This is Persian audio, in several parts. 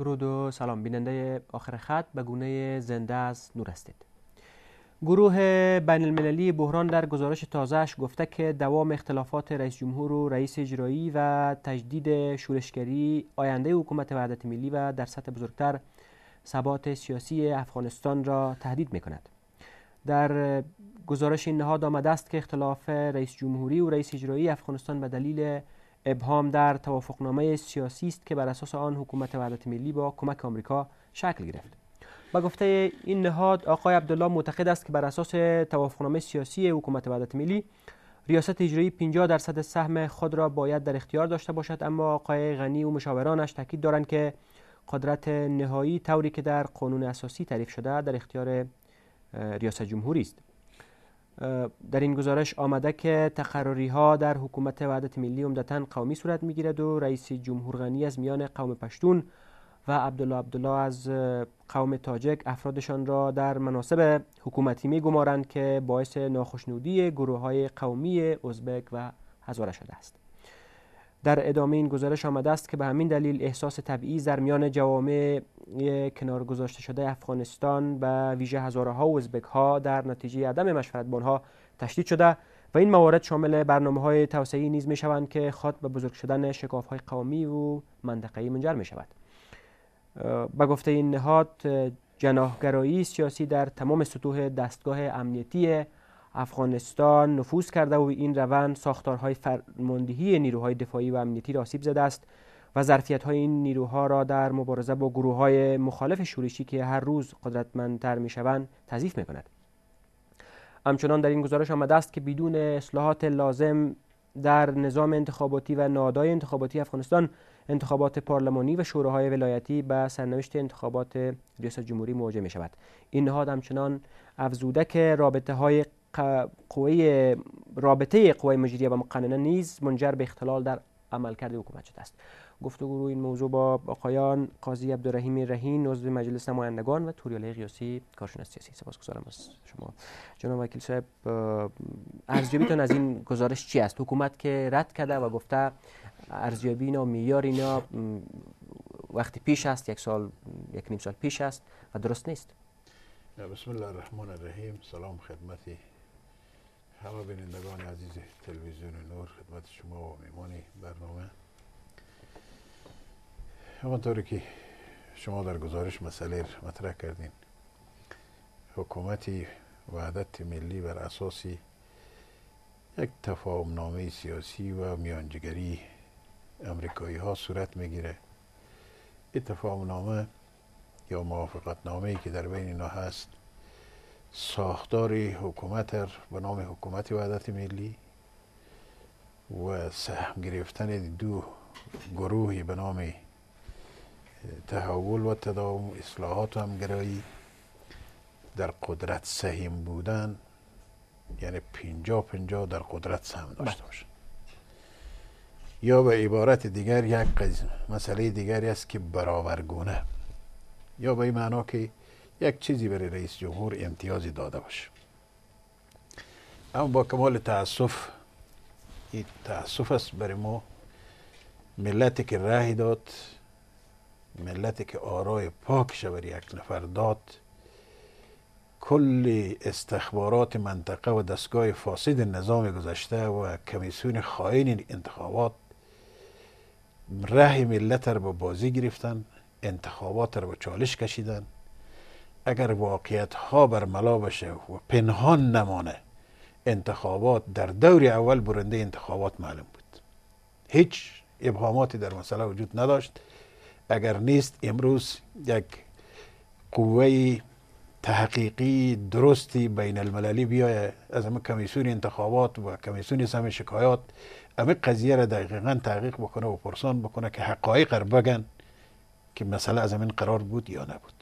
درود و سلام بیننده آخر خط به گونه زنده از نور گروه بین المللی بحران در گزارش تازهش گفته که دوام اختلافات رئیس جمهور و رئیس اجرایی و تجدید شورشگری آینده حکومت وحدت ملی و در سطح بزرگتر ثبات سیاسی افغانستان را تهدید می کند. در گزارش این نهاد آمده است که اختلاف رئیس جمهوری و رئیس اجرایی افغانستان به دلیل ابهام در توافقنامه سیاسی است که بر اساس آن حکومت وحدت ملی با کمک آمریکا شکل گرفت با گفته این نهاد آقای عبدالله معتقد است که بر اساس توافقنامه سیاسی حکومت وحدت ملی ریاست اجرایی 50 درصد سهم خود را باید در اختیار داشته باشد اما آقای غنی و مشاورانش تاکید دارند که قدرت نهایی طوری که در قانون اساسی تعریف شده در اختیار ریاست جمهوری است در این گزارش آمده که تقرری ها در حکومت وحدت ملی عمدتا قومی صورت می گیرد و رئیس جمهور غنی از میان قوم پشتون و عبدالله عبدالله از قوم تاجک افرادشان را در مناسب حکومتی می گمارند که باعث ناخشنودی گروه های قومی ازبک و هزاره شده است. در ادامه این گزارش آمده است که به همین دلیل احساس تبعیض در میان جوامع کنار گذاشته شده افغانستان و ویژه هزاره ها و ازبک ها در نتیجه عدم مشورت با آنها تشدید شده و این موارد شامل برنامه های توسعی نیز می که خاط به بزرگ شدن شکاف های قومی و منطقه‌ای منجر می شود به گفته این نهاد جناهگرایی سیاسی در تمام سطوح دستگاه امنیتی افغانستان نفوذ کرده و این روند ساختارهای فرماندهی نیروهای دفاعی و امنیتی را آسیب زده است و ظرفیت های این نیروها را در مبارزه با گروه های مخالف شورشی که هر روز قدرتمندتر می شوند تضیف می کند. همچنان در این گزارش آمده است که بدون اصلاحات لازم در نظام انتخاباتی و نادای انتخاباتی افغانستان انتخابات پارلمانی و شوراهای ولایتی به سرنوشت انتخابات ریاست جمهوری مواجه می شود این نهاد همچنان افزوده که رابطه های قوه رابطه قوی مجریه و مقننه نیز منجر به اختلال در عملکرد حکومت شده است گفتگو این موضوع با آقایان قاضی عبدالرحیم رهین عضو مجلس نمایندگان و توریاله قیاسی کارشناس سیاسی سپاسگزارم از شما جناب وکیل صاحب ارزیابیتون از این گزارش چی است حکومت که رد کرده و گفته ارزیابی اینا میار اینا وقتی پیش است یک سال یک نیم سال پیش است و درست نیست بسم الله الرحمن الرحیم سلام خدمتی همه بینندگان عزیز تلویزیون نور خدمت شما و میمانی برنامه همانطور که شما در گزارش مسئله مطرح کردین حکومتی وحدت ملی بر اساسی یک تفاهم نامه سیاسی و میانجگری امریکایی ها صورت میگیره این تفاهم نامه یا موافقت نامه که در بین اینا هست ساختار حکومت به نام حکومت وحدت ملی و سهم گرفتن دو گروهی به نام تحول و تداوم اصلاحات و همگرایی در قدرت سهیم بودن یعنی پینجا پینجا در قدرت سهم داشته بله. باشه یا به عبارت دیگر یک مسئله دیگری است که برابرگونه یا به این معنا که یک چیزی برای رئیس جمهور امتیازی داده باشه اما با کمال تاسف این تاسف است برای ما ملتی که راه داد ملتی که آرای پاکش برای یک نفر داد کل استخبارات منطقه و دستگاه فاسد نظام گذشته و کمیسیون خائن انتخابات راه ملت را به بازی گرفتن انتخابات را به چالش کشیدن اگر واقعیت ها برملا بشه و پنهان نمانه انتخابات در دور اول برنده انتخابات معلوم بود هیچ ابهاماتی در مسئله وجود نداشت اگر نیست امروز یک قوه تحقیقی درستی بین المللی بیایه از همه کمیسیون انتخابات و کمیسیون سم شکایات همه قضیه را دقیقا تحقیق بکنه و پرسان بکنه که حقایق را بگن که مسئله از همین قرار بود یا نبود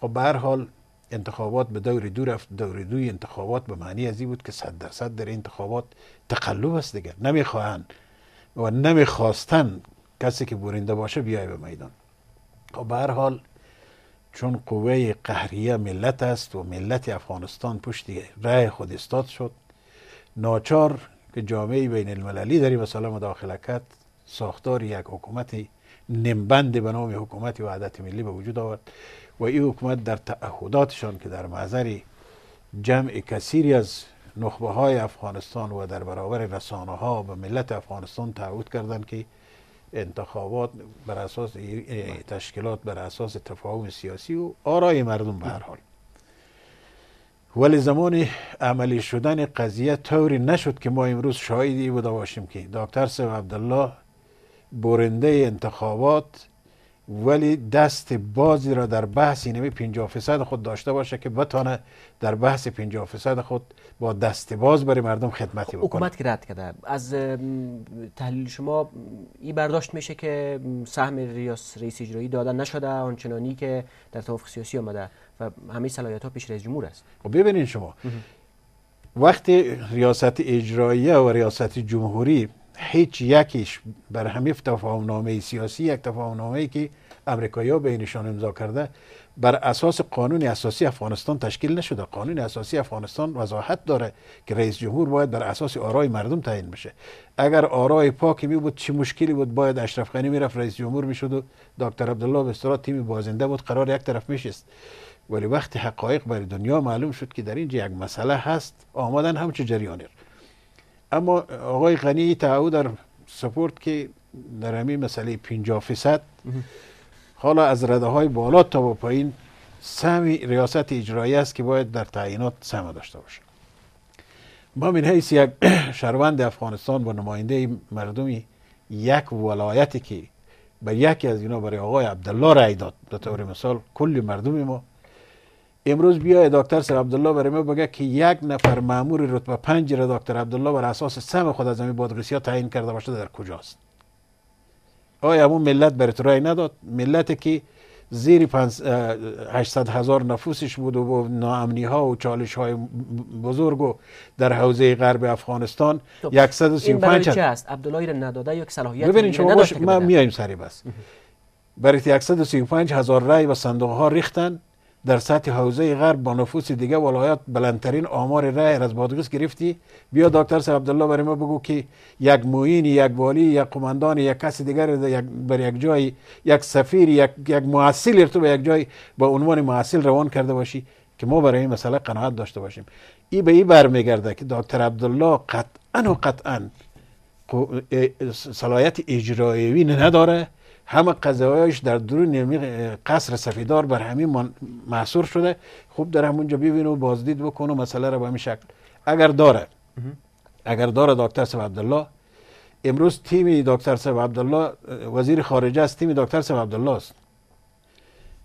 خب به هر حال انتخابات به دور دو رفت دور دوی انتخابات به معنی ازی بود که صد درصد در انتخابات تقلب است دیگه نمیخواهند و نمیخواستن کسی که برنده باشه بیای به میدان خب به هر حال چون قوه قهریه ملت است و ملت افغانستان پشت رای خود استاد شد ناچار که جامعه بین المللی در این مسئله مداخله کرد ساختار یک حکومت نمبند به نام حکومت وحدت ملی به وجود آورد و این حکومت در تعهداتشان که در محضر جمع کثیری از نخبه های افغانستان و در برابر رسانه ها به ملت افغانستان تعهد کردند که انتخابات بر اساس بله. تشکیلات بر اساس تفاهم سیاسی و آرای مردم به هر حال ولی زمان عملی شدن قضیه طوری نشد که ما امروز شاهدی بوده باشیم که دکتر سب عبدالله برنده انتخابات ولی دست بازی را در بحث اینمی 50 فیصد خود داشته باشه که بتانه در بحث 50 فیصد خود با دست باز برای مردم خدمتی خب، بکنه حکومت که رد کرده از تحلیل شما این برداشت میشه که سهم ریاست رئیس اجرایی دادن نشده آنچنانی که در توافق سیاسی آمده و همه صلاحیت ها پیش رئیس جمهور است خب ببینین شما وقتی ریاست اجرایی و ریاست جمهوری هیچ یکیش بر همه نامه سیاسی یک تفاهمنامه ای که امریکایی ها بینشان امضا کرده بر اساس قانون اساسی افغانستان تشکیل نشده قانون اساسی افغانستان وضاحت داره که رئیس جمهور باید بر اساس آرای مردم تعیین بشه اگر آرای پاکی می بود چه مشکلی بود باید اشرف غنی میرفت رئیس جمهور میشد و دکتر عبدالله به تیم بازنده بود قرار یک طرف میشست ولی وقتی حقایق برای دنیا معلوم شد که در اینجا یک مسئله هست آمدن همچه جریانی اما آقای غنی تعهد در سپورت که در همین مسئله 50 فیصد حالا از رده های بالا تا با پایین سهم ریاست اجرایی است که باید در تعینات سهم داشته باشه ما من حیث یک شهروند افغانستان با نماینده مردمی یک ولایتی که به یکی از اینا برای آقای عبدالله رای داد به طور مثال کل مردم ما امروز بیا دکتر سر عبدالله برای ما بگه که یک نفر مامور رتبه پنج را دکتر عبدالله بر اساس سم خود از زمین بادغیسی ها تعیین کرده باشه در کجاست آیا اون ملت بر رای نداد ملت که زیر 800 هزار نفوسش بود و با ناامنی ها و چالش های بزرگ و در حوزه غرب افغانستان 135 خب، این است عبدالله را نداده یک صلاحیت ببینید شما باش ما میاییم سری بس برای 135 هزار رای و صندوق ها ریختن در سطح حوزه غرب با نفوس دیگه ولایات بلندترین آمار رای از بادغیس گرفتی بیا دکتر سر عبدالله برای ما بگو که یک موین یک والی یک قماندان یک کس دیگر یک بر یک جای یک سفیر یک یک معسل تو به یک جای با عنوان محصل روان کرده باشی که ما برای این مسئله قناعت داشته باشیم ای به ای برمیگرده که دکتر عبدالله قطعا و قطعا صلاحیت اجرایی نداره همه قضایش در درون قصر سفیدار بر همین محصور شده خوب در همونجا ببینه و بازدید بکنه مسئله را به همین شکل اگر داره اگر داره دکتر سب عبدالله امروز تیم دکتر سب عبدالله وزیر خارجه است تیم دکتر سب عبدالله است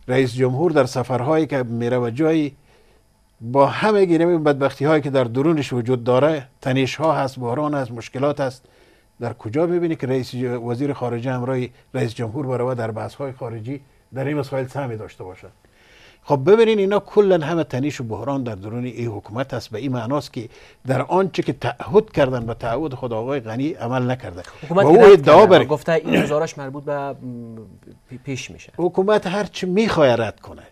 رئیس جمهور در سفرهایی که میره و جایی با همه گیره بدبختی هایی که در درونش وجود داره تنیش ها هست بحران هست مشکلات هست در کجا ببینی که رئیس وزیر خارجه همراه رئیس جمهور برای در بحث های خارجی در این مسائل سهمی داشته باشد خب ببینین اینا کلا همه تنیش و بحران در درون این حکومت است به این معناست که در آنچه که تعهد کردن به تعهد خود آقای غنی عمل نکرده حکومت و او ادعا گفته این گزارش مربوط به پیش میشه حکومت هر چی میخواد رد کنه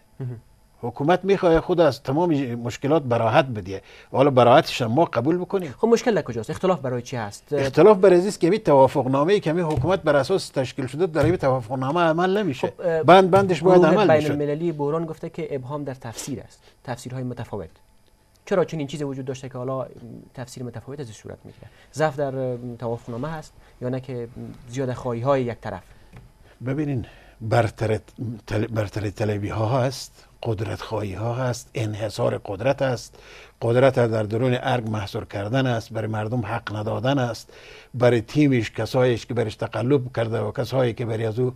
حکومت میخواه خود از تمام مشکلات براحت بدیه حالا براحتش ما قبول بکنیم خب مشکل در کجاست اختلاف برای چی هست اختلاف برای است که می توافق نامه که می حکومت بر اساس تشکیل شده در این توافق نامه عمل نمیشه خب بند بندش باید عمل بین المللی بوران گفته که ابهام در تفسیر است تفسیرهای متفاوت چرا چنین چیزی وجود داشته که حالا تفسیر متفاوت از صورت میگیره ضعف در نامه هست یا نه که زیاد خواهی های یک طرف ببینین برتر, برتر تلوی ها هست قدرت خواهی ها هست انحصار قدرت است قدرت در درون ارگ محصور کردن است برای مردم حق ندادن است برای تیمش کسایش که برش تقلب کرده و کسایی که برای از او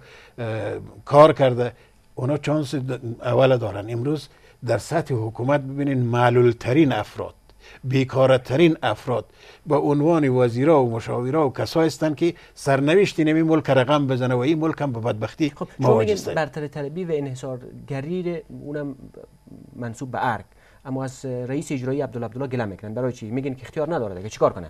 کار کرده اونا چانس اول دارن امروز در سطح حکومت ببینین معلول ترین افراد بیکارترین افراد با عنوان وزیرا و مشاورا و کسا هستند که سرنوشت نمی ملک رقم بزنه و این ملک هم به بدبختی خب مواجه برتر طلبی و گریر اونم منصوب به ارگ اما از رئیس اجرایی عبدالله عبدالله گله میکنن برای چی میگن که اختیار نداره دیگه چیکار کنه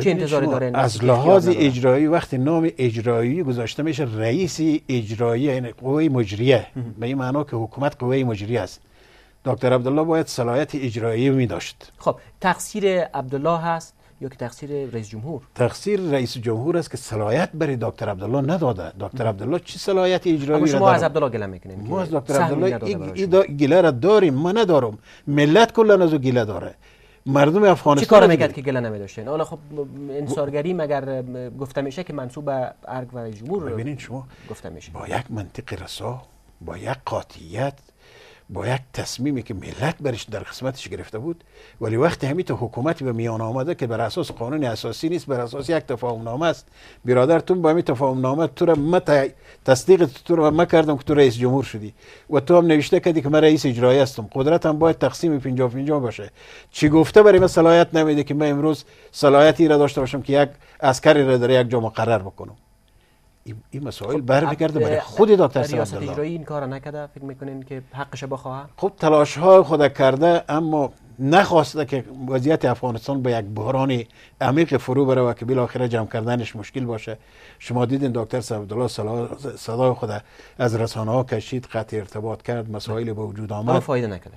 چه انتظاری داره از لحاظ اجرایی وقتی نام اجرایی گذاشته میشه رئیس اجرایی یعنی قوه مجریه به این معنا که حکومت قوه مجریه است دکتر عبدالله باید صلاحیت اجرایی می داشت خب تقصیر عبدالله هست یا که تقصیر رئیس جمهور تقصیر رئیس جمهور است که صلاحیت برای دکتر عبدالله نداده دکتر عبدالله چی صلاحیت اجرایی اما شما از عبدالله گله میکنین ما از دکتر عبدالله گله را داریم ما ندارم ملت کلا از گله داره مردم افغانستان چی کار میکرد که گله نمیداشتین حالا خب انصارگری مگر گفته میشه که منصوب به ارگ و جمهور ببینین شما گفته میشه با یک منطق رسا با یک قاطعیت با یک تصمیمی که ملت برش در قسمتش گرفته بود ولی وقتی همیت حکومت به میان آمده که بر اساس قانون اساسی نیست بر اساس یک نامه است برادر تو با همین نامه تو را تصدیق تو را ما کردم که تو رئیس جمهور شدی و تو هم نوشته کردی که من رئیس اجرایی هستم قدرت هم باید تقسیم 50 50 باشه چی گفته برای من صلاحیت نمیده که من امروز صلاحیتی را داشته باشم که یک عسکری را در یک جا مقرر بکنم این مسائل برمیگرده خب، برای خود دکتر ریاست اجرایی این کار نکرده فکر میکنین که حقش بخواه خب تلاش ها خود کرده اما نخواسته که وضعیت افغانستان به یک بحران عمیق فرو بره و که بالاخره جمع کردنش مشکل باشه شما دیدین دکتر الله صدای خود از رسانه ها کشید قطع ارتباط کرد مسائل به وجود آمد فایده نکرده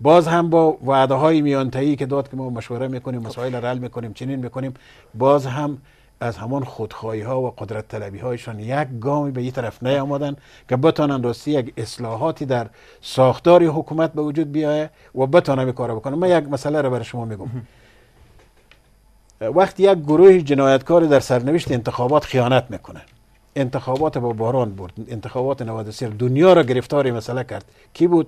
باز هم با وعده های میانتایی که داد که ما مشوره میکنیم خب. مسائل حل میکنیم چنین میکنیم باز هم از همان خودخواهی ها و قدرت طلبی هایشان یک گامی به یه طرف نیامدن که بتانند راستی یک اصلاحاتی در ساختار حکومت به وجود بیایه و بتانند کار بکنن من یک مسئله را برای شما میگم وقتی یک گروه جنایتکار در سرنوشت انتخابات خیانت میکنه انتخابات با باران برد انتخابات 93 دنیا را گرفتار مسئله کرد کی بود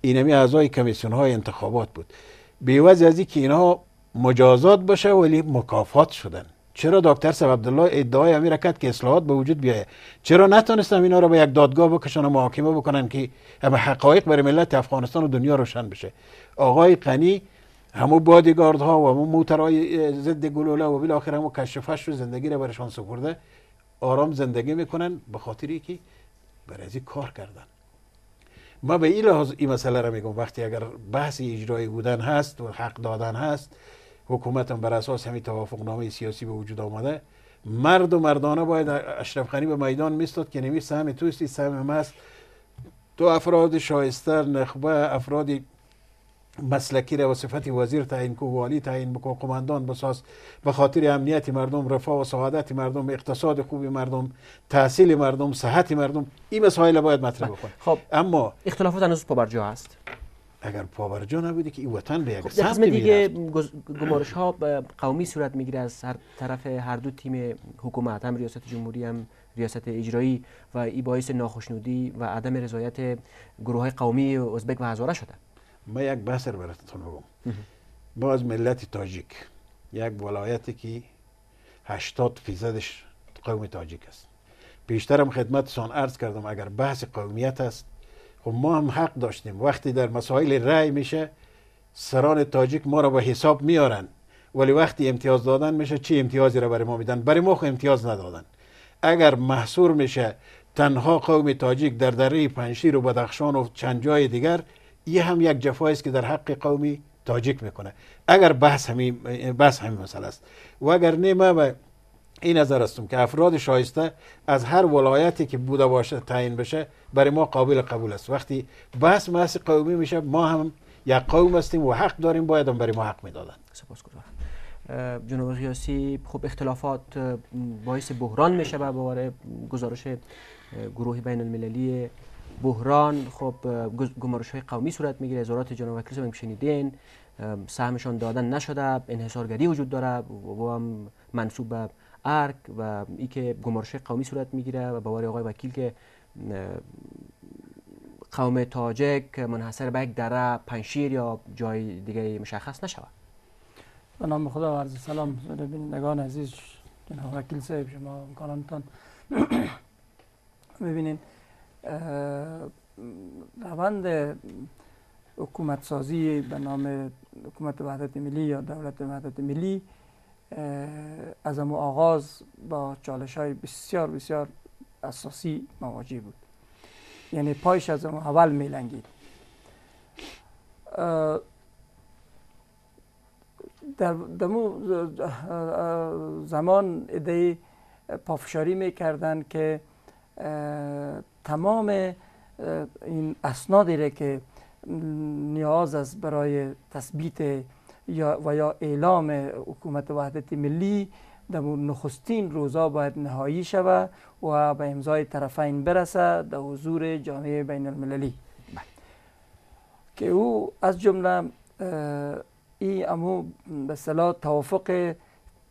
اینمی اعضای کمیسیون های انتخابات بود به از اینکه اینها مجازات باشه ولی مکافات شدن چرا دکتر عبدالله ادعای را کرد که اصلاحات به وجود بیاید؟ چرا نتونستم اینا رو به یک دادگاه بکشن و محاکمه بکنن که اما حقایق برای ملت افغانستان و دنیا روشن بشه آقای قنی همو بادیگارد ها و همو موترهای ضد گلوله و بالاخره همو کشفش رو زندگی رو برشان سپرده آرام زندگی میکنن به خاطری که برای کار کردن ما به این لحاظ این مسئله را میگم وقتی اگر بحث اجرایی بودن هست و حق دادن هست حکومت هم بر اساس همین توافق نامه سیاسی به وجود آمده مرد و مردانه باید اشرف خانی به میدان میستاد که نمی سهم توستی سهم مست تو افراد شایستر، نخبه افراد مسلکی را و صفت وزیر تعیین کو والی تعیین بکو قماندان بساز به خاطر امنیت مردم رفاه و سعادت مردم اقتصاد خوب مردم تحصیل مردم صحت مردم این مسائل باید مطرح بله. بکنه خب اما اختلافات هنوز پا اگر پاورجا نبودی که این وطن به یک خب دیگه گمارش ها قومی صورت میگیره از هر طرف هر دو تیم حکومت هم ریاست جمهوری هم ریاست اجرایی و این باعث ناخشنودی و عدم رضایت گروه های قومی ازبک و هزاره شده ما یک بسر براتون بگم باز ملت تاجیک یک ولایتی که هشتاد فیصدش قوم تاجیک است پیشترم سان ارز کردم اگر بحث قومیت است و خب ما هم حق داشتیم وقتی در مسائل رأی میشه سران تاجیک ما را به حساب میارن ولی وقتی امتیاز دادن میشه چی امتیازی را برای ما میدن برای ما خو امتیاز ندادن اگر محصور میشه تنها قوم تاجیک در دره پنشیر و بدخشان و چند جای دیگر این هم یک جفای است که در حق قومی تاجیک میکنه اگر بحث همین بحث همین مسئله است و اگر نه ما به این نظر هستم که افراد شایسته از هر ولایتی که بوده باشه تعیین بشه برای ما قابل قبول است وقتی بحث محص قومی میشه ما هم یک قوم هستیم و حق داریم باید هم برای ما حق میدادن سپاسگزارم جناب غیاسی خب اختلافات باعث بحران میشه به باور گزارش گروه بین المللی بحران خب گمارش های قومی صورت میگیره ازارات جناب وکیل هم شنیدین سهمشان دادن نشده انحصارگری وجود داره و هم منصوب به ارک و ای که گمارش قومی صورت میگیره و باور آقای وکیل که قوم تاجک منحصر به یک دره پنشیر یا جای دیگه مشخص نشود به نام خدا و عرض سلام بینندگان عزیز جناب وکیل صاحب شما امکانانتان ببینین روند حکومت سازی به نام حکومت وحدت ملی یا دولت وحدت ملی از امو آغاز با چالش های بسیار بسیار اساسی مواجه بود یعنی پایش از امو اول میلنگید در دمو زمان ایده پافشاری میکردن که تمام این اسنادی را که نیاز است برای تثبیت یا و یا اعلام حکومت وحدت ملی در نخستین روزا باید نهایی شود و به امضای طرفین برسه در حضور جامعه بین المللی که او از جمله ای امو به صلاح توافق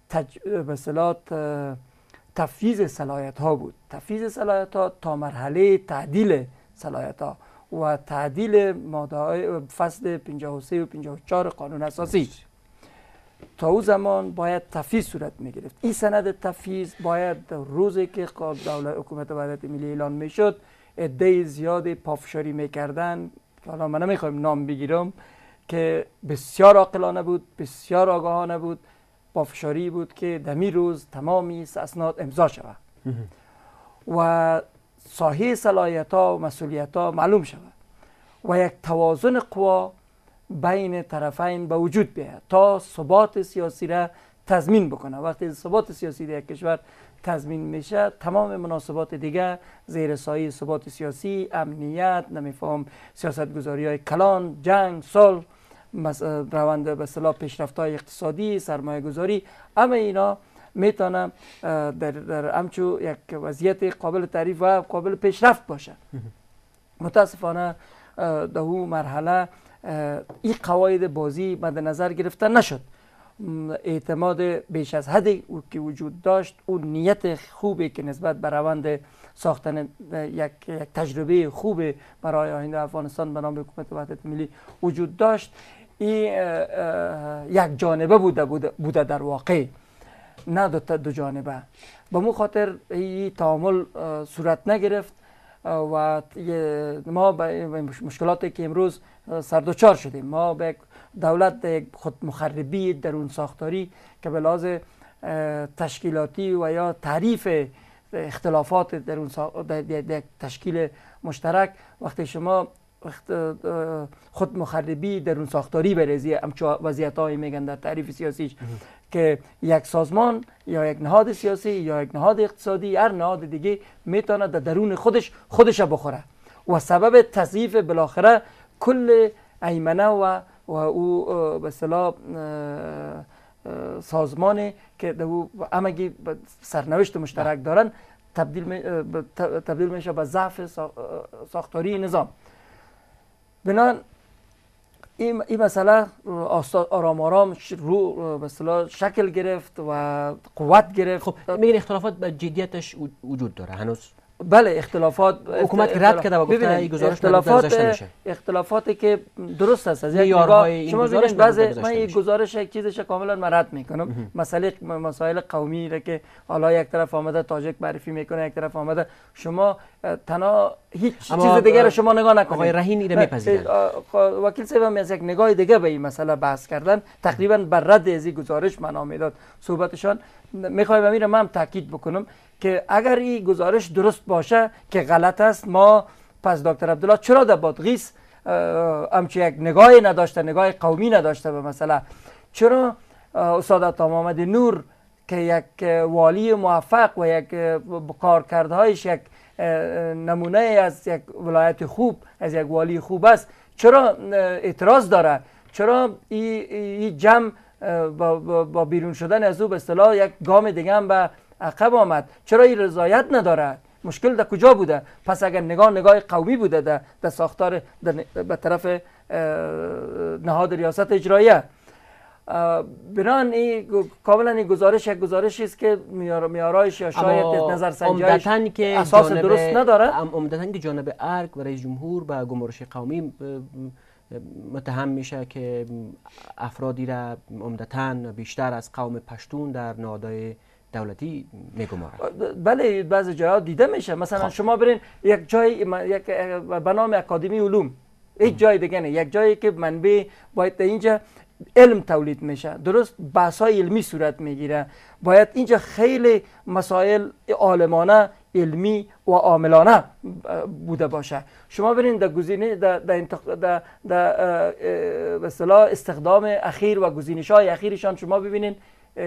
تج... به تفیز صلاحیت ها بود تفیز صلاحیت ها تا مرحله تعدیل صلاحیت ها و تعدیل ماده های فصل 53 و 54 قانون اساسی تا او زمان باید تفیز صورت می گرفت این سند تفیز باید روزی که دولت حکومت وحدت ملی اعلان می شد عده زیاد پافشاری می کردن حالا من خواهیم نام بگیرم که بسیار عاقلانه بود بسیار آگاهانه بود پافشاری بود که دمی روز تمامی اسناد امضا شود و ساحه صلاحیت ها و مسئولیت ها معلوم شود و یک توازن قوا بین طرفین به وجود بیاید تا ثبات سیاسی را تضمین بکنه وقتی ثبات سیاسی در یک کشور تضمین میشه تمام مناسبات دیگه زیر سایه ثبات سیاسی امنیت نمیفهم سیاست های کلان جنگ سال، روند به اصطلاح پیشرفت های اقتصادی سرمایه گذاری همه اینا میتونه در, در امچو یک وضعیت قابل تعریف و قابل پیشرفت باشه متاسفانه در او مرحله این قواعد بازی مد نظر گرفته نشد اعتماد بیش از حد او که وجود داشت او نیت خوبی که نسبت به روند ساختن یک, یک تجربه خوب برای آینده افغانستان به نام حکومت وحدت ملی وجود داشت این یک جانبه بوده, بوده, بوده در واقع نه دو, دو جانبه به مو خاطر این تعامل صورت نگرفت و ما به مشکلاتی که امروز سردوچار شدیم ما به دولت یک خود مخربی در اون ساختاری که به لحاظ تشکیلاتی و یا تعریف اختلافات در اون تشکیل مشترک وقتی شما خود مخربی در اون ساختاری بریزی همچو وضعیت های میگن در تعریف سیاسیش که یک سازمان یا یک نهاد سیاسی یا یک نهاد اقتصادی هر نهاد دیگه میتونه در درون خودش خودش بخوره و سبب تضعیف بالاخره کل ایمنه و و او به صلاح سازمان که او همگی سرنوشت مشترک دارن تبدیل, میشه به ضعف ساختاری نظام بنان این ای مسئله آرام آرام رو مثلا شکل گرفت و قوت گرفت خب میگن اختلافات به جدیتش وجود داره هنوز بله اختلافات حکومت رد کرده و گفته این گزارش اختلافات اختلافاتی که درست است از یک نگاه شما ببینید بعض من یک گزارش یک کاملا مرد رد میکنم مسئله مسائل قومی را که حالا یک طرف آمده تاجک معرفی میکنه یک طرف آمده شما تنها هیچ چیز دیگر شما نگاه نکنید آقای رهینی را میپذیرند وکیل صاحب هم از یک نگاه دیگه به این مسئله بحث کردن تقریبا بر رد از این گزارش منامه صحبتشان میخوام امیر من تاکید بکنم که اگر این گزارش درست باشه که غلط است ما پس دکتر عبدالله چرا در بادغیس همچه یک نگاهی نداشته نگاه قومی نداشته به مثلا چرا استاد محمد نور که یک والی موفق و یک کارکردهایش یک نمونه از یک ولایت خوب از یک والی خوب است چرا اعتراض داره چرا این ای جمع با, بیرون شدن از او به اصطلاح یک گام دیگه هم به عقب آمد چرا این رضایت نداره مشکل در کجا بوده پس اگر نگاه نگاه قومی بوده در, در ساختار به طرف نهاد ریاست اجرایه بنان این کاملا این گزارش یک گزارشی است که میارایش یا شاید نظر سنجایش که اساس درست نداره عمدتا که جانب ارک و رئیس جمهور به گمارش قومی متهم میشه که افرادی را عمدتا بیشتر از قوم پشتون در نادای دولتی میگمارن بله بعضی جاها دیده میشه مثلا خب. شما برین یک جای یک به نام اکادمی علوم یک جای دیگه نه یک جایی که منبع باید اینجا علم تولید میشه درست بحث علمی صورت میگیره باید اینجا خیلی مسائل عالمانه علمی و عاملانه بوده باشه شما برین در گزینه در در به استخدام اخیر و گزینش های اخیرشان شما ببینین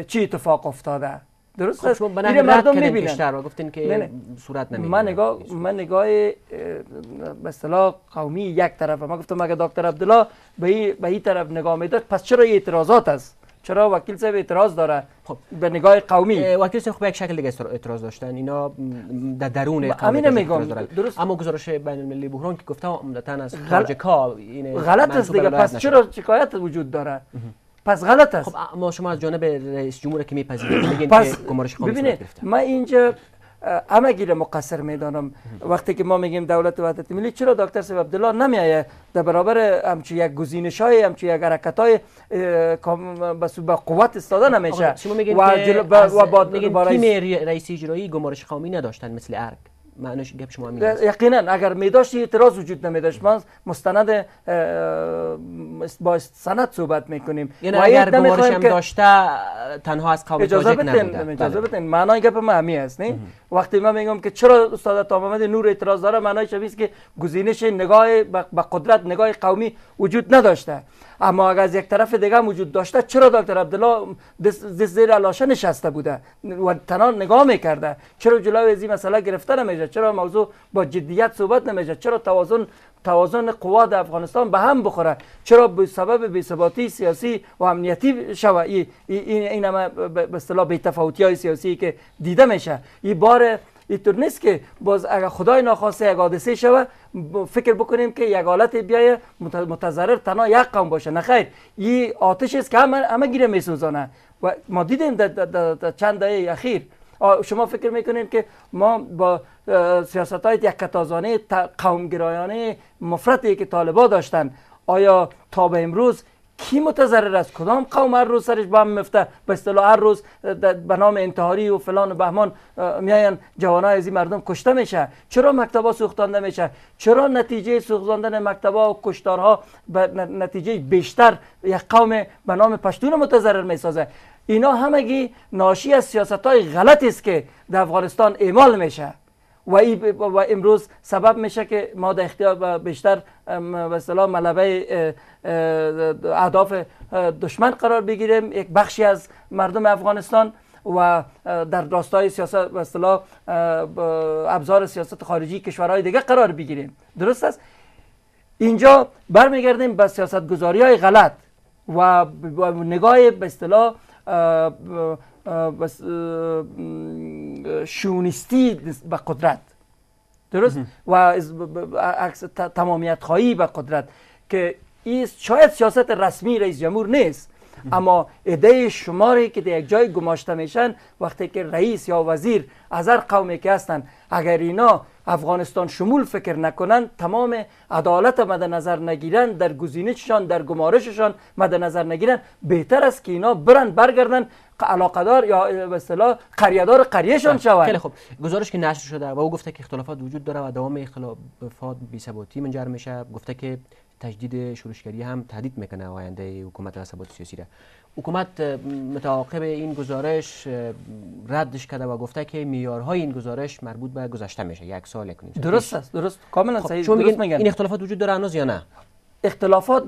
چی اتفاق افتاده درست خب شما بنا مردم میبینن بیشتر گفتین که نه بله. نه. صورت من نگاه من نگاه به قومی یک طرف ما گفتم اگه دکتر عبدالله به این به این طرف نگاه میداد پس چرا اعتراضات است چرا وکیل صاحب اعتراض داره خب به نگاه قومی وکیل صاحب یک شکل دیگه اعتراض داشتن اینا در درون قومی میگم درست اما گزارش بین المللی بحران که گفته عمدتا از این یعنی غلط است دیگه پس چرا شکایت وجود داره پس غلط است خب ما شما از جانب رئیس جمهور که میپذیرید پس ببینه من اینجا همه گیر مقصر میدانم وقتی که ما میگیم دولت وحدت ملی چرا دکتر سیب عبدالله نمی آید در برابر همچی یک گزینش های همچی یک حرکت های به قوت استاده نمیشه و, و با تیم رئیس اجرایی گمارش خامی نداشتن مثل ارک معنیش گپ شما میگید یقینا اگر داشت اعتراض وجود داشت ما مستند با سند صحبت میکنیم یعنی اگر گمارش هم داشته تنها از قوم اجازه بدین اجازه بله. بدین معنای گپ ما همی است نه وقتی من میگم که چرا استاد محمد نور اعتراض داره شبیه است که گزینش نگاه به قدرت نگاه قومی وجود نداشته اما اگر از یک طرف دیگه وجود داشته چرا دکتر عبدالله دست زیر علاشه نشسته بوده و تنها نگاه میکرده چرا جلوی از این مسئله گرفته نمیشه چرا موضوع با جدیت صحبت نمیشه چرا توازن توازن قوا افغانستان به هم بخوره چرا به سبب بی‌ثباتی سیاسی و امنیتی شوه این این همه به اصطلاح بی‌تفاوتی های سیاسی که دیده میشه این بار اینطور نیست که باز اگر خدای ناخواسته یک حادثه شوه فکر بکنیم که یک حالت بیای متضرر تنها یک قوم باشه نه خیر این آتش است که همه همه گیره میسوزانه و ما دیدیم در, چند دهه اخیر شما فکر میکنید که ما با سیاست های یک قومگرایانه مفرطی که طالبا داشتن آیا تا به امروز کی متضرر است کدام قوم هر روز سرش به هم مفته به اصطلاح هر روز به نام انتحاری و فلان و بهمان میاین جوانای از این مردم کشته میشه چرا مکتبا سوختانده میشه چرا نتیجه سوختاندن مکتبا و کشتارها به نتیجه بیشتر یک قوم به نام پشتون متضرر میسازه اینا همگی ناشی از سیاست های غلط است که در افغانستان اعمال میشه و, امروز سبب میشه که ما در اختیار بیشتر به اصطلاح ملبه اهداف دشمن قرار بگیریم یک بخشی از مردم افغانستان و در راستای سیاست به اصطلاح ابزار سیاست خارجی کشورهای دیگه قرار بگیریم درست است اینجا برمیگردیم به سیاست گذاری های غلط و نگاه به اصطلاح شونستی به قدرت درست و عکس تمامیت خواهی به قدرت که این شاید سیاست رسمی رئیس جمهور نیست اما ایده شماری که در یک جای گماشته میشن وقتی که رئیس یا وزیر از هر قومی که هستن اگر اینا افغانستان شمول فکر نکنند تمام عدالت مد نظر نگیرند در گزینششان در گمارششان مد نظر نگیرند بهتر است که اینا برند برگردن علاقدار یا به اصطلاح قریه‌دار قریهشان خب، شوند خیلی خوب گزارش که نشر شده و او گفته که اختلافات وجود داره و دوام اختلافات ثباتی منجر میشه گفته که تجدید شورشگری هم تهدید میکنه آینده حکومت و ثبات سیاسی را حکومت متعاقب این گزارش ردش کرده و گفته که میارهای این گزارش مربوط به گذشته میشه یک سال کنیم درست است درست کاملا خب درست میگن این اختلافات وجود داره هنوز یا نه اختلافات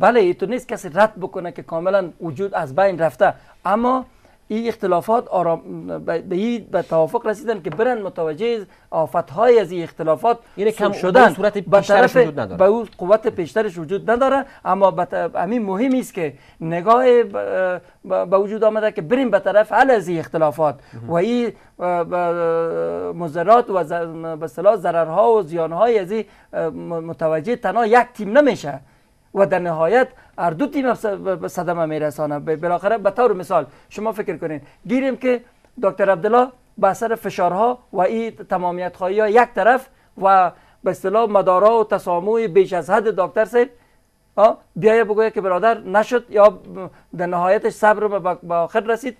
بله تو نیست کسی رد بکنه که کاملا وجود از بین رفته اما این اختلافات آرام به به توافق رسیدن که برن متوجه آفت های از این اختلافات این یعنی کم شدن به صورت وجود نداره قوت پیشترش وجود نداره اما همین مهم است که نگاه به وجود آمده که بریم به طرف حل از این اختلافات و این مضرات و به ضررها و زیانهای از این متوجه تنها یک تیم نمیشه و در نهایت هر دو تیم صدمه میرسانه بالاخره به طور مثال شما فکر کنین گیریم که دکتر عبدالله به اثر فشارها و این تمامیت خواهی ها یک طرف و به اصطلاح مدارا و تساموی بیش از حد دکتر سید بیایه بگویه که برادر نشد یا در نهایتش صبر به آخر رسید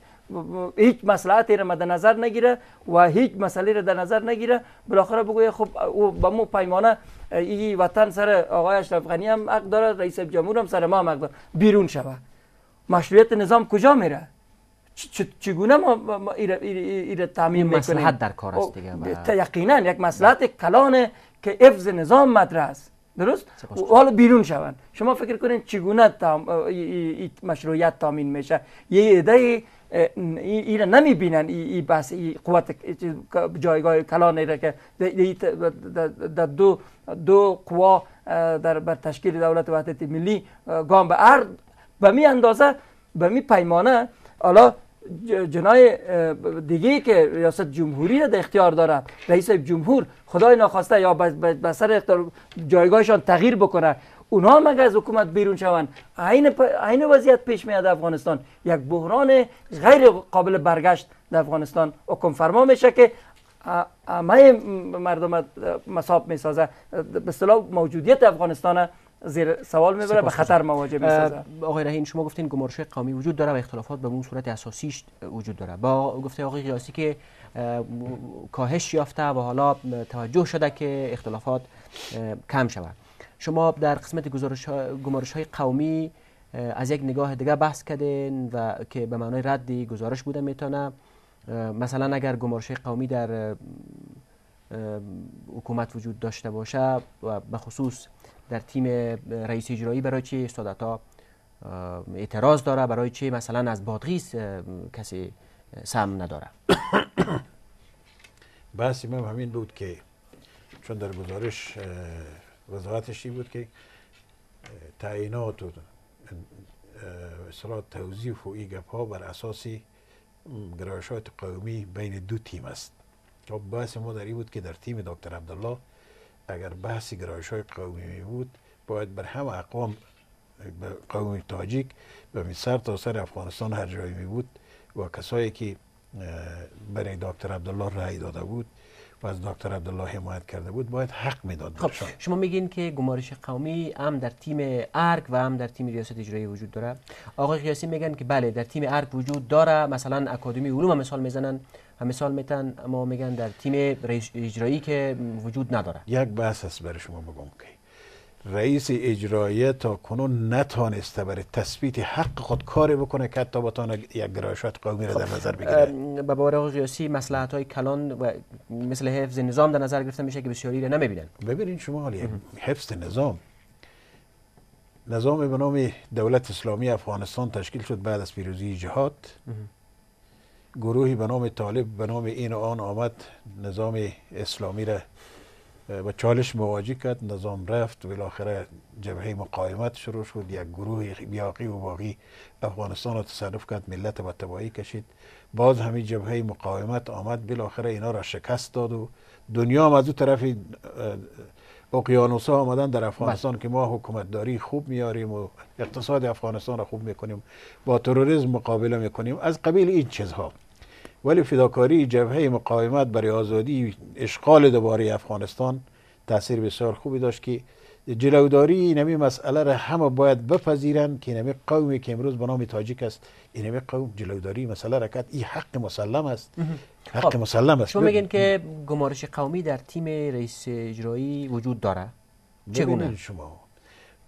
هیچ مسلحتی را در نظر نگیره و هیچ مسئله را در نظر نگیره بالاخره بگویه خب او به مو پیمانه این وطن سر آقای اشرف غنی هم حق داره رئیس جمهور هم سر ما هم حق داره بیرون شوه مشروعیت نظام کجا میره چگونه ما ایر تعمیم میکنیم مسئله در کار است دیگه یقینا یک مسئله کلانه که حفظ نظام مدره است درست؟ حالا بیرون شوند شما فکر کنین چگونه مشروعیت تامین میشه یه ایده این نمی بینن این بس قوت جایگاه کلانی را که در دو دو قوا در بر تشکیل دولت وحدت ملی گام به ار به می اندازه به می پیمانه حالا جنای دیگه که ریاست جمهوری در اختیار داره رئیس جمهور خدای ناخواسته یا به سر جایگاهشان تغییر بکنه اونها هم از حکومت بیرون شوند عین وضعیت پیش میاد افغانستان یک بحران غیر قابل برگشت در افغانستان حکم فرما میشه که همه مردم مصاب میسازه به اصطلاح موجودیت افغانستان زیر سوال میبره به خطر مواجه میسازه آقای رحیم شما گفتین گمارش قومی وجود داره و اختلافات به اون صورت اساسیش وجود داره با گفته آقای قیاسی که کاهش یافته و حالا توجه شده که اختلافات کم شود شما در قسمت گزارش گمارش های قومی از یک نگاه دیگه بحث کردین و که به معنای ردی گزارش بوده میتونه مثلا اگر گمارش قومی در حکومت وجود داشته باشه و به خصوص در تیم رئیس اجرایی برای چی استادتا اعتراض داره برای چی مثلا از بادغیس کسی سم نداره بحث من همین بود که چون در گزارش وزارتش این بود که تعینات و اصلا توضیف و این ها بر اساس گرایشات قومی بین دو تیم است خب، بحث ما در این بود که در تیم دکتر عبدالله اگر بحث گرایش های قومی می بود باید بر هم اقوام قوم تاجیک به سر تا سر افغانستان هر جایی می بود و کسایی که برای دکتر عبدالله رأی داده بود پس دکتر عبدالله حمایت کرده بود باید حق میداد خب شما میگین که گمارش قومی هم در تیم ارگ و هم در تیم ریاست اجرایی وجود داره آقای قیاسی میگن که بله در تیم ارگ وجود داره مثلا اکادمی علوم هم مثال میزنن و مثال میتن اما میگن در تیم اجرایی که وجود نداره یک بحث است برای شما بگم که رئیس اجرایه تا کنون نتانسته برای تثبیت حق خود کاری بکنه که حتی بتان یک گرایشات قومی را در خب، نظر بگیره به باره آقای قیاسی های کلان و مثل حفظ نظام در نظر گرفته میشه که بسیاری را نمیبینن ببینید شما حالی حفظ نظام نظام به نام دولت اسلامی افغانستان تشکیل شد بعد از پیروزی جهاد گروهی به نام طالب به نام این و آن آمد نظام اسلامی را و چالش مواجه کرد نظام رفت و بالاخره جبهه مقاومت شروع شد یک گروه بیاقی و باقی افغانستان را تصرف کرد ملت به تباهی کشید باز همین جبهه مقاومت آمد بالاخره اینا را شکست داد و دنیا هم از او طرف اقیانوس ها آمدن در افغانستان بله. که ما حکومتداری خوب میاریم و اقتصاد افغانستان را خوب میکنیم با تروریسم مقابله میکنیم از قبیل این چیزها ولی فداکاری جبهه مقاومت برای آزادی اشغال دوباره افغانستان تاثیر بسیار خوبی داشت که جلوداری نمی مسئله را همه باید بپذیرن که نمی قومی که امروز به نام تاجیک است این قوم جلوداری مسئله را کرد این حق مسلم است حق خب، مسلم است شما میگن که گمارش قومی در تیم رئیس اجرایی وجود داره چگونه شما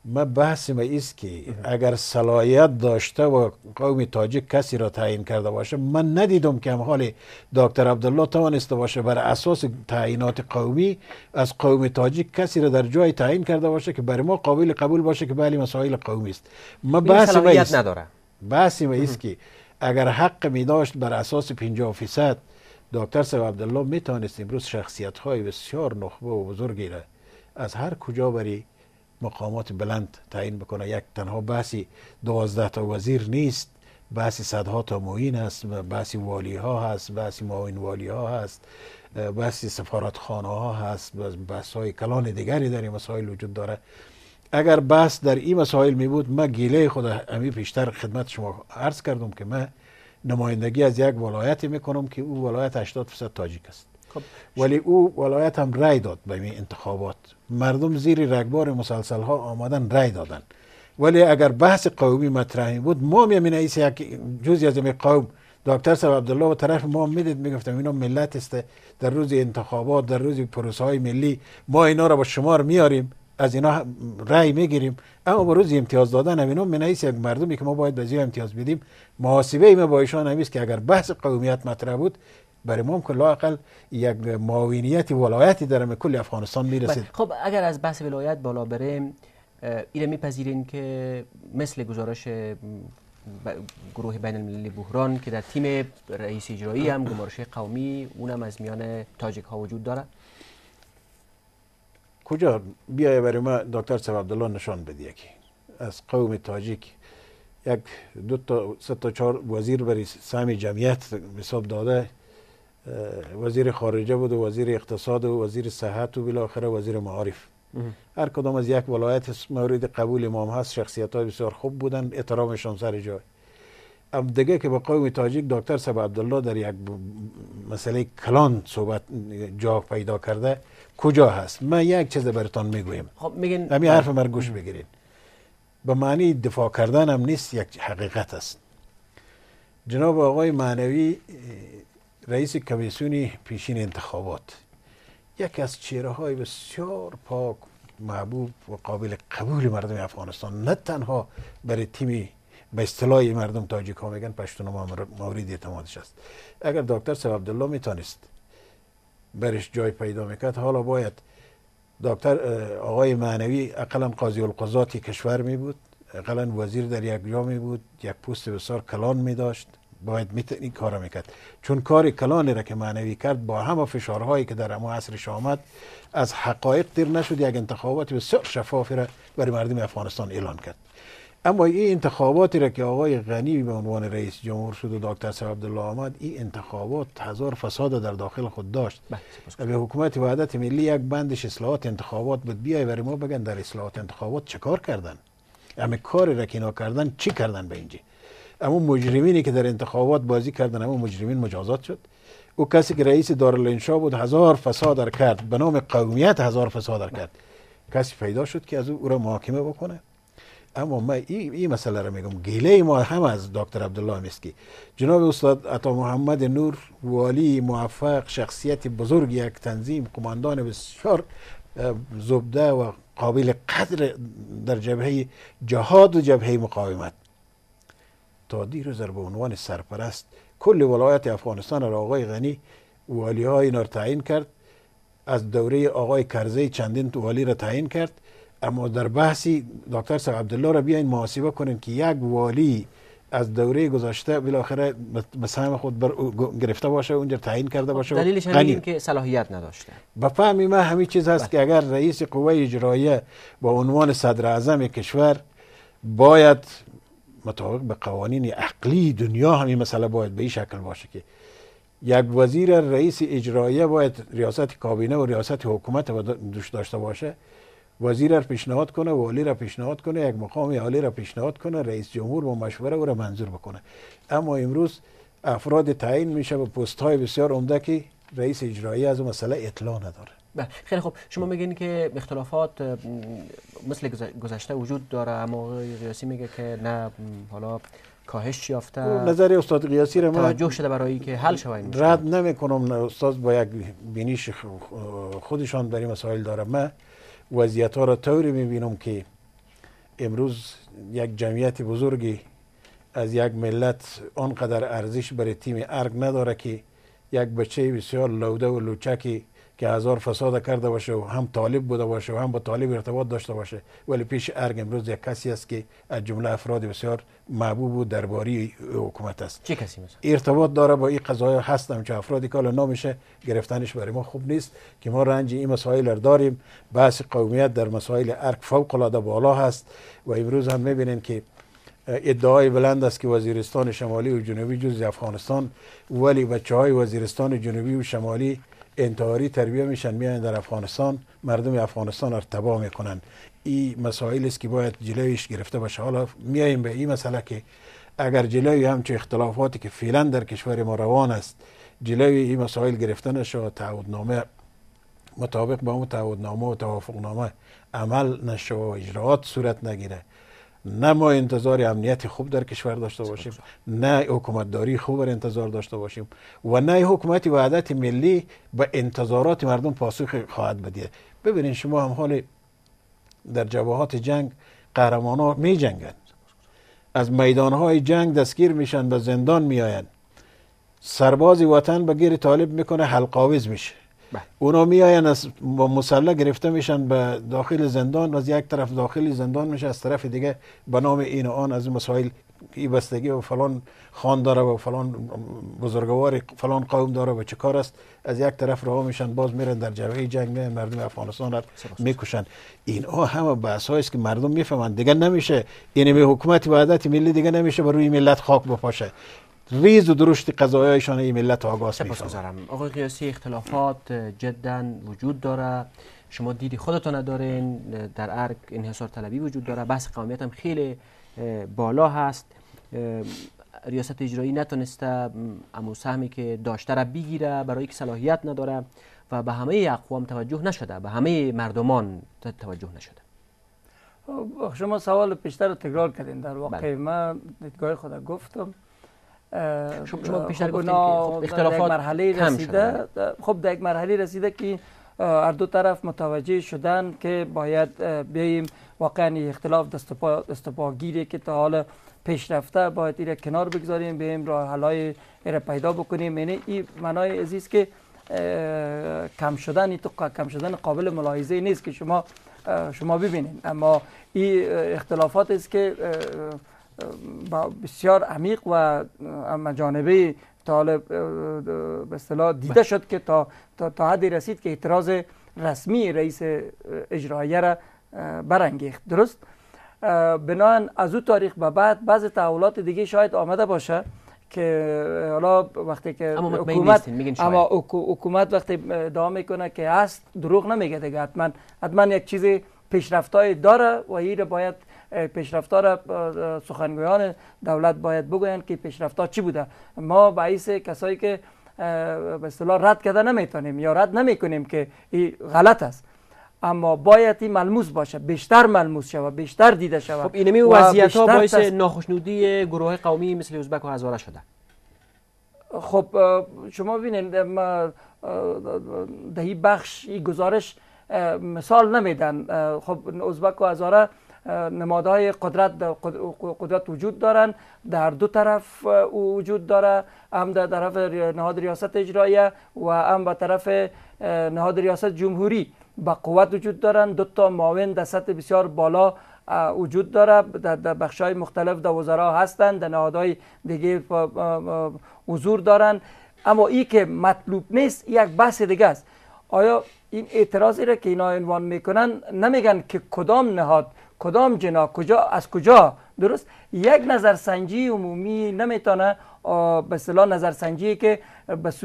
ما بحث ما ایست که اگر صلاحیت داشته و قوم تاجیک کسی را تعیین کرده باشه من ندیدم که هم حال دکتر عبدالله توانسته باشه بر اساس تعیینات قومی از قوم تاجیک کسی را در جای تعیین کرده باشه که برای ما قابل قبول باشه که بله مسائل قومی است ما بحث ما ایست بحث که اگر حق می داشت بر اساس 50 فیصد دکتر صاحب عبدالله می امروز شخصیت های بسیار نخبه و بزرگی را از هر کجا بری مقامات بلند تعیین بکنه یک تنها بحثی دوازده تا وزیر نیست بحثی صدها تا معین هست و بحث والی ها هست بحثی معاون والی ها هست بحث سفارت خانه ها هست بحث های کلان دیگری در این مسائل وجود داره اگر بحث در این مسائل می بود من گیله خود امی پیشتر خدمت شما عرض کردم که من نمایندگی از یک ولایتی میکنم که او ولایت 80 درصد تاجیک است خب، ولی او ولایت هم رای داد به این انتخابات مردم زیر رگبار مسلسل ها آمدن رای دادن ولی اگر بحث قومی مطرح بود ما امین ایسی یک جزی از این قوم دکتر صاحب عبدالله و طرف ما میدید میگفتم اینا ملت است در روز انتخابات در روز پروس های ملی ما اینا را با شمار میاریم از اینا رای میگیریم اما با روز امتیاز دادن هم من منعیس یک مردمی که ما باید به امتیاز بدیم محاسبه ما با ایشان که اگر بحث قومیت مطرح بود برای ما هم که لاقل یک معاونیت ولایتی دارم کل افغانستان میرسید بله. خب اگر از بحث ولایت بالا بریم این میپذیرین که مثل گزارش گروه بین المللی بحران که در تیم رئیس اجرایی هم گمارش قومی اونم از میان تاجک ها وجود داره کجا بیای برای ما دکتر عبدالله نشان بده یکی از قوم تاجیک یک دو تا سه تا وزیر برای سهم جمعیت حساب داده وزیر خارجه بود و وزیر اقتصاد و وزیر صحت و بالاخره وزیر معارف هر کدام از یک ولایت مورد قبول ما هست شخصیت های بسیار خوب بودن احترامشان سر جای اما دیگه که با قوم تاجیک دکتر سب عبدالله در یک مسئله کلان صحبت جا پیدا کرده کجا هست من یک چیز برتان میگویم خب میگن همین حرف بله. من گوش بگیرین به معنی دفاع کردن هم نیست یک حقیقت است جناب آقای معنوی رئیس کمیسیون پیشین انتخابات یکی از چهره های بسیار پاک محبوب و قابل قبول مردم افغانستان نه تنها برای تیمی به اصطلاح مردم تاجیک ها میگن پشتون مورد اعتمادش است اگر دکتر سبب عبدالله میتونست برش جای پیدا میکرد حالا باید دکتر آقای معنوی اقلا قاضی القضات کشور می بود اقلا وزیر در یک جا می بود یک پوست بسیار کلان می داشت باید میتونی این کار میکرد چون کار کلانی را که معنوی کرد با همه فشارهایی که در امو عصرش آمد از حقایق دیر نشد یک انتخابات بسیار شفافی را برای مردم افغانستان اعلان کرد اما این انتخاباتی را که آقای غنی به عنوان رئیس جمهور شد و دکتر سر عبدالله آمد این انتخابات هزار فساد در داخل خود داشت بله، به حکومت وحدت ملی یک بندش اصلاحات انتخابات بود بیای برای ما بگن در اصلاحات انتخابات چه کار کردن همه کاری را که اینا کردن چی کردن به اینجی اما مجرمینی که در انتخابات بازی کردن اما مجرمین مجازات شد او کسی که رئیس دارالانشا بود هزار فساد کرد به نام قومیت هزار فساد کرد کسی پیدا شد که از او, را محاکمه بکنه اما ما این ای مسئله را میگم گیله ما هم از دکتر عبدالله مسکی که جناب استاد عطا محمد نور والی موفق شخصیت بزرگ یک تنظیم قماندان بسیار زبده و قابل قدر در جبهه جهاد و جبهه مقاومت تا دیروز به عنوان سرپرست کل ولایت افغانستان را آقای غنی والی های را تعیین کرد از دوره آقای کرزی چندین والی را تعیین کرد اما در بحثی دکتر صاحب عبدالله را بیاین محاسبه کنیم که یک والی از دوره گذشته بالاخره مسهم خود بر گرفته باشه اونجا تعیین کرده باشه دلیلش همین که صلاحیت نداشته به فهم ما همه چیز هست که بله. اگر رئیس قوه اجرایه با عنوان صدر اعظم کشور باید مطابق به قوانین عقلی دنیا همین مسئله باید به این شکل باشه که یک وزیر رئیس اجرایه باید ریاست کابینه و ریاست حکومت دوش داشته باشه وزیر را پیشنهاد کنه والی را پیشنهاد کنه یک مقام عالی را پیشنهاد کنه رئیس جمهور با مشوره او را منظور بکنه اما امروز افراد تعیین میشه به پست های بسیار عمده که رئیس اجرایی از مسئله اطلاع نداره بله. خیلی خوب شما خب. میگین که اختلافات مثل گذشته وجود داره اما آقای قیاسی میگه که نه حالا کاهش یافته نظر استاد قیاسی رو توجه شده برای که حل شوید این رد نمیکنم استاد با یک بینیش خودشان در این مسائل داره من وضعیت ها را طوری میبینم که امروز یک جمعیت بزرگی از یک ملت آنقدر ارزش برای تیم ارگ نداره که یک بچه بسیار لوده و لوچکی که هزار فساد کرده باشه و هم طالب بوده باشه و هم با طالب ارتباط داشته باشه ولی پیش ارگ امروز یک کسی است که از جمله افراد بسیار محبوب و درباری حکومت است چه کسی مثلا ارتباط داره با این قضایا هستم که افرادی که نامشه گرفتنش برای ما خوب نیست که ما رنج این مسائل رو داریم بحث قومیت در مسائل ارگ فوق العاده بالا هست و امروز هم می‌بینیم که ادعای بلند است که وزیرستان شمالی و جنوبی جز افغانستان ولی بچه های وزیرستان جنوبی و شمالی انتحاری تربیه میشن میان در افغانستان مردم افغانستان را تباه میکنن این مسائل است که باید جلویش گرفته باشه حالا میاییم به این مسئله که اگر جلوی همچه اختلافاتی که فعلا در کشور ما روان است جلوی این مسائل گرفتنش و نامه مطابق با اون تعهدنامه و توافقنامه عمل نشه و اجراعات صورت نگیره نه ما انتظار امنیت خوب در کشور داشته باشیم نه حکومتداری خوب بر انتظار داشته باشیم و نه حکومت وحدت ملی به انتظارات مردم پاسخ خواهد بدید ببینید شما هم حال در جبهات جنگ قهرمان ها می جنگند از میدان های جنگ دستگیر میشن به زندان می سرباز وطن به گیر طالب میکنه حلقاویز میشه بله. اونا میاین از با مسلح گرفته میشن به داخل زندان از یک طرف داخل زندان میشه از طرف دیگه به نام این و آن از این مسائل ای بستگی و فلان خان داره و فلان بزرگوار فلان قوم داره و چه کار است از یک طرف رها میشن باز میرن در جبهه جنگ میرن مردم افغانستان را میکشن اینها همه بحث است که مردم میفهمند دیگه نمیشه یعنی حکومت وحدت ملی دیگه نمیشه بر روی ملت خاک بپاشه ریز و درشت قضایایشان این ملت آگاه آقای قیاسی اختلافات جدا وجود داره شما دیدی خودتون دارین در ارگ انحصار طلبی وجود داره بحث قومیت هم خیلی بالا هست ریاست اجرایی نتونسته امو سهمی که داشته را بگیره برای که صلاحیت نداره و به همه اقوام توجه نشده به همه مردمان توجه نشده خب، شما سوال پیشتر تکرار کردین در واقع بله. من دیدگاه خود گفتم شما بیشتر خب گفتین اختلافات مرحله رسیده خب در یک مرحله رسیده که هر دو طرف متوجه شدن که باید بیایم واقعا اختلاف دستپاگیری که تا حالا پیش رفته باید ایره کنار بگذاریم بیم راه حلای ایره پیدا بکنیم یعنی این معنای عزیز که کم شدن تو کم شدن قابل ملاحظه نیست که شما شما ببینید اما این اختلافات است که با بسیار عمیق و مجانبه طالب به اصطلاح دیده بله. شد که تا تا حدی رسید که اعتراض رسمی رئیس اجرایی را برانگیخت درست بناهن از او تاریخ به بعد بعض تحولات دیگه شاید آمده باشه که حالا وقتی که اما حکومت اما حکومت وقتی ادعا میکنه که هست دروغ نمیگه دیگه حتما حتما یک چیزی پیشرفتای داره و این باید پیشرفتا را سخنگویان دولت باید بگویند که پیشرفتا چی بوده ما باعث کسایی که به اصطلاح رد کرده نمیتونیم یا رد نمیکنیم که این غلط است اما باید این ملموس باشه بیشتر ملموس شود بیشتر دیده شود خب اینمی وضعیت ها باعث تست... گروه قومی مثل ازبک و هزاره شده خب شما ببینید دهی بخش این گزارش مثال نمیدن خب ازبک و هزاره نمادهای قدرت قدرت وجود دارند در دو طرف وجود داره هم در طرف نهاد ریاست اجرایی و هم به طرف نهاد ریاست جمهوری با قوت وجود دارند دو تا معاون در سطح بسیار بالا وجود داره در بخش های مختلف در وزرا هستند در نهادهای دیگه حضور دارند اما ای که مطلوب نیست یک بحث دیگه است آیا این اعتراضی را که اینا عنوان میکنن نمیگن که کدام نهاد کدام جنا کجا از کجا درست یک نظرسنجی عمومی نمیتونه به اصطلاح نظرسنجی که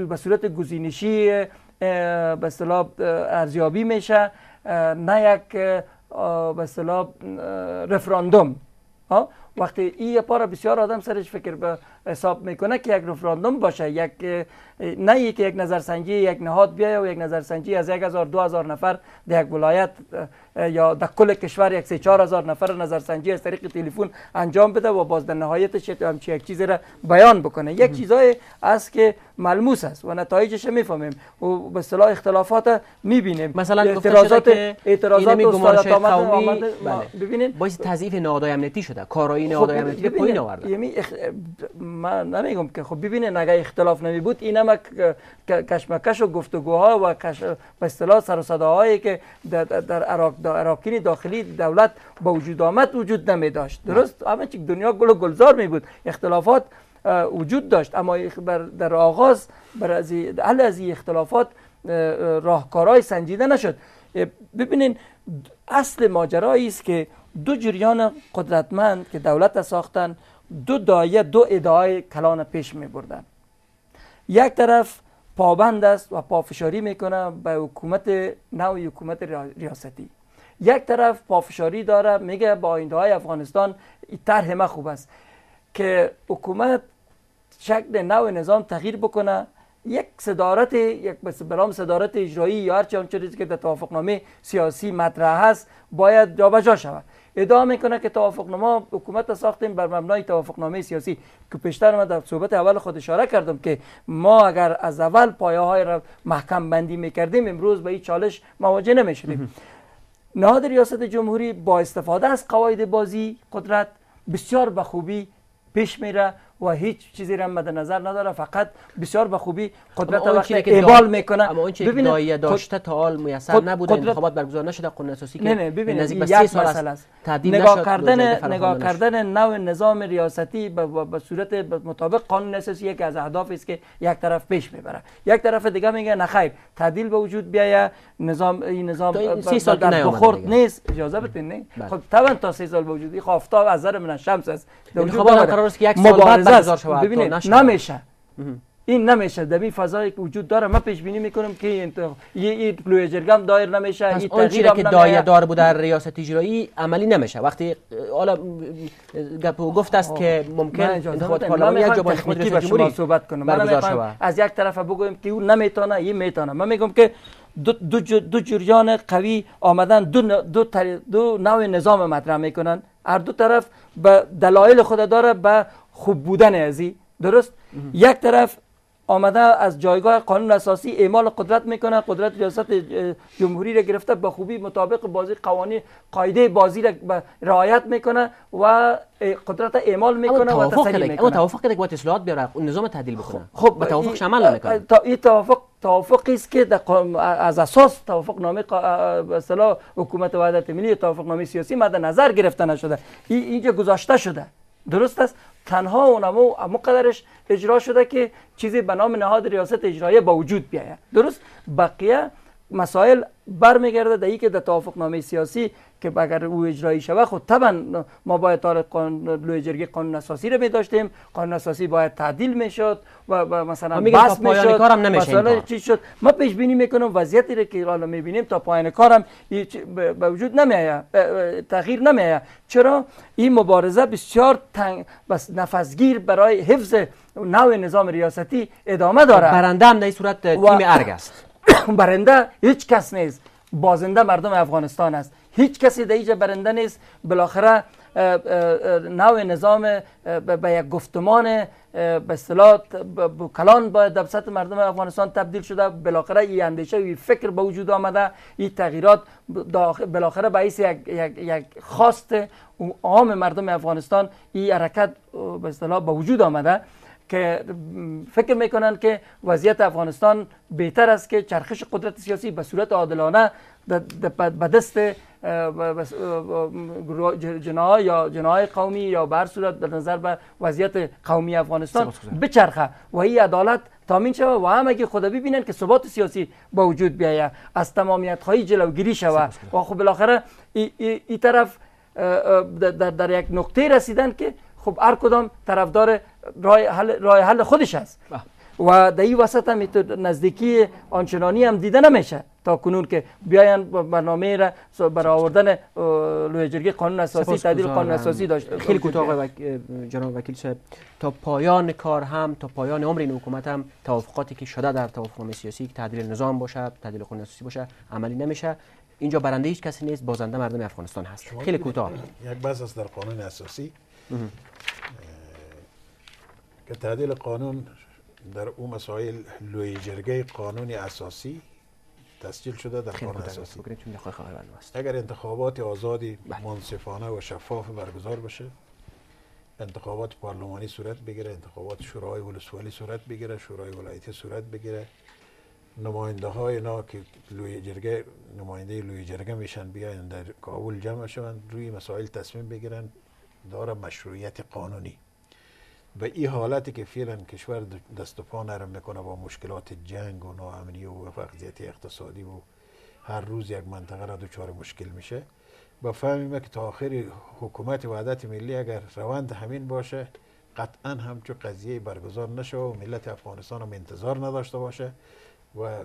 به صورت گزینشی به اصطلاح ارزیابی میشه نه یک به اصطلاح رفراندوم وقتی این پاره بسیار آدم سرش فکر به حساب میکنه که یک رفراندوم باشه یک نه که یک نظرسنجی یک نهاد بیاید و یک نظرسنجی از یک هزار دو هزار نفر در یک ولایت یا در کل کشور یک سه هزار نفر نظرسنجی از طریق تلفن انجام بده و باز در نهایتش همچی یک چیزی را بیان بکنه یک چیزای است که ملموس است و نتایجش میفهمیم و به اصطلاح اختلافات میبینیم مثلا اعتراضات اعتراضات استادات قومی بله. ببینید باعث تضعیف نهادهای امنیتی شده کارایی خب، نهادهای امنیتی پایین آورده یعنی من نمیگم که خب ببینید اگه اختلاف نمی بود اینم همه کشمکش و گفتگوها و به اصطلاح سر و صداهایی که در, در داخلی دولت به وجود آمد وجود نمی داشت درست همه چی دنیا گل و گلزار می بود اختلافات وجود داشت اما در آغاز بر از حل از این اختلافات راهکارهای سنجیده نشد ببینین اصل ماجرایی است که دو جریان قدرتمند که دولت ساختن دو دایه دو ادعای کلان پیش می بردن یک طرف پابند است و پافشاری میکنه به حکومت نو حکومت ریاستی یک طرف پافشاری داره میگه با آینده های افغانستان طرح ما خوب است که حکومت شکل نو نظام تغییر بکنه یک صدارت یک برام صدارت اجرایی یا هر چیزی که در توافقنامه سیاسی مطرح است باید جابجا شود ادعا میکنه که توافقنما حکومت ساختیم بر مبنای توافقنامه سیاسی که پیشتر ما در صحبت اول خود اشاره کردم که ما اگر از اول پایه های را محکم بندی میکردیم امروز به این چالش مواجه نمیشدیم نهاد ریاست جمهوری با استفاده از قواعد بازی قدرت بسیار به خوبی پیش میره و هیچ چیزی را مد نظر نداره فقط بسیار به خوبی قدرت وقتی ایبال میکنه اما اون که دایه داشته تا حال میسر نبوده قدرت... انتخابات برگزار نشده قانون اساسی که نه نه نزدیک به 3 سال است تعدیل نگاه کردن نگاه کردن نوع نظام ریاستی به صورت مطابق قانون اساسی یکی از اهداف است که یک طرف پیش میبره یک طرف دیگه میگه نه خیر تعدیل به وجود بیایه نظام این نظام 3 سال در بخورد نیست اجازه بدین نه بله. خب تا 3 سال به وجود خافتاب خب، از نظر من شمس است انتخابات قرار است که یک سال ببینید نمیشه این نمیشه در فضایی که وجود داره من پیش بینی میکنم که این این پلویجرگم دایر نمیشه این اون چیزی که دایر دار بود در ریاست اجرایی عملی نمیشه وقتی حالا گپ گفت است که ممکن انتخابات یک جواب تکنیکی به شما صحبت کنم من از یک طرف بگویم که او نمیتونه این میتونه من میگم که دو, دو, جریان قوی آمدن دو, دو, دو نوع نظام مطرح میکنن هر دو طرف به دلایل خود داره به خوب بودن ازی درست یک طرف آمده از جایگاه قانون اساسی اعمال قدرت میکنه قدرت ریاست جمهوری را گرفته به خوبی مطابق بازی قوانین قاعده بازی را رعایت میکنه و قدرت اعمال میکنه و تسلیم میکنه اما توافق که باید اصلاحات بیاره نظام تهدیل خب، بکنه خب به توافقش عمل نمیکنه این توافق توافقی است که از اساس توافق نامه به حکومت وحدت ملی توافق نامی سیاسی مد نظر گرفته نشده اینجا گذاشته شده درست است تنها اونم اما قدرش اجرا شده که چیزی به نام نهاد ریاست اجرایه با وجود بیایه درست بقیه مسائل برمیگرده در که در توافق نامه سیاسی که اگر او اجرایی شود خود خب طبعا ما باید قانون لوی جرگی قانون اساسی رو می داشتیم قانون اساسی باید تعدیل میشد و, و مثلا خب بس میشد مثلا چی شد ما پیش بینی میکنم وضعیتی رو که حالا می بینیم تا پایان کارم به وجود نمی تغییر نمی چرا این مبارزه بسیار تنگ بس نفسگیر برای حفظ نوع نظام ریاستی ادامه داره برنده هم در صورت تیم ارگ است برنده هیچ کس نیست بازنده مردم افغانستان است هیچ کسی در اینجا برنده نیست بالاخره نوع نظام به یک گفتمان به اصطلاح کلان با در مردم افغانستان تبدیل شده بالاخره این اندیشه و فکر به وجود آمده این تغییرات بالاخره باعث یک, یک, یک خواست عام مردم افغانستان این حرکت به اصطلاح به وجود آمده که فکر میکنن که وضعیت افغانستان بهتر است که چرخش قدرت سیاسی به صورت عادلانه به دست جناهای یا جناه قومی یا به هر صورت در نظر به وضعیت قومی افغانستان بچرخه و این عدالت تامین شوه و هم اگه خدا ببینن که ثبات سیاسی با وجود بیایه از تمامیت های جلوگیری شوه و خب بالاخره این طرف در, در, یک نقطه رسیدن که خب هر کدام طرفدار رای حل, خودش است بله. و در این وسط هم نزدیکی آنچنانی هم دیده نمیشه تا کنون که بیاین برنامه را برای آوردن لویجرگی قانون اساسی تعدیل قانون اساسی داشت خیلی کوتاه جناب وکیل صاحب تا پایان کار هم تا پایان عمر این حکومت هم توافقاتی که شده در توافقنامه سیاسی که تعدیل نظام باشه تعدیل قانون اساسی باشه عملی نمیشه اینجا برنده هیچ کسی نیست بازنده مردم افغانستان هست خیلی کوتاه یک بحث است در قانون اساسی که تعدیل قانون در او مسائل لوی جرگه قانون اساسی تسجیل شده در قانون اساسی اگر انتخابات آزادی بله. منصفانه و شفاف برگزار بشه انتخابات پارلمانی صورت بگیره انتخابات شورای ولسوالی صورت بگیره شورای ولایتی صورت بگیره نماینده های نا که لوی جرگه نماینده لوی جرگه میشن بیاین در کابل جمع شوند روی مسائل تصمیم بگیرن داره مشروعیت قانونی به این حالتی که فعلا کشور دست و پا نرم میکنه با مشکلات جنگ و ناامنی و وضعیت اقتصادی و هر روز یک منطقه را دچار مشکل میشه بفهمیم که تا آخر حکومت وحدت ملی اگر روند همین باشه قطعا همچون قضیه برگزار نشه و ملت افغانستان هم انتظار نداشته باشه و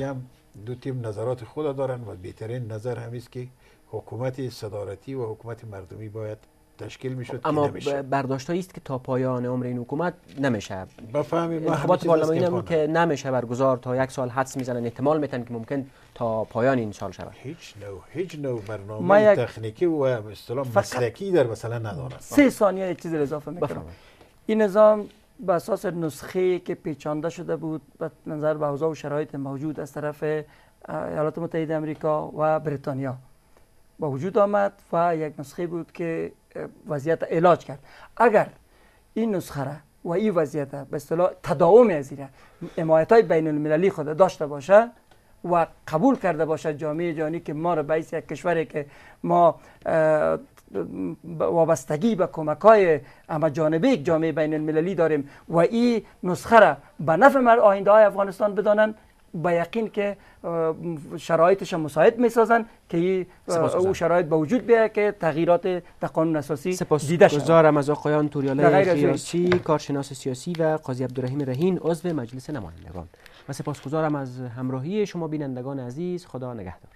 هم دو تیم نظرات خود دارن و بهترین نظر همیست که حکومت صدارتی و حکومت مردمی باید تشکیل میشد اما برداشت است که تا پایان عمر این حکومت نمیشه بفهمیم انتخابات پارلمانی هم که نمیشه برگزار تا یک سال حدس میزنن احتمال میتن که ممکن تا پایان این سال شود هیچ نوع هیچ برنامه تکنیکی و اصطلاح مسلکی در مثلا ندارد. سه ثانیه یک چیز اضافه میکنم این نظام به اساس نسخه که پیچانده شده بود به نظر به اوضاع و شرایط موجود از طرف ایالات متحده آمریکا و بریتانیا با وجود آمد و یک نسخه بود که وضعیت علاج کرد اگر این نسخه و این وضعیت به اصطلاح تداوم از حمایت های بین المللی خود داشته باشه و قبول کرده باشد جامعه جهانی که ما را به یک کشوری که ما وابستگی به کمک های همه جانبه یک جامعه بین المللی داریم و این نسخه را به نفع آینده های افغانستان بدانند به یقین که شرایطش مساعد میسازن که او شرایط به وجود بیاید که تغییرات در قانون اساسی دیده شود گزارم از آقایان توریاله خیرچی کارشناس سیاسی و قاضی عبدالرحیم رهین عضو مجلس نمایندگان و سپاسگزارم از همراهی شما بینندگان عزیز خدا نگهدار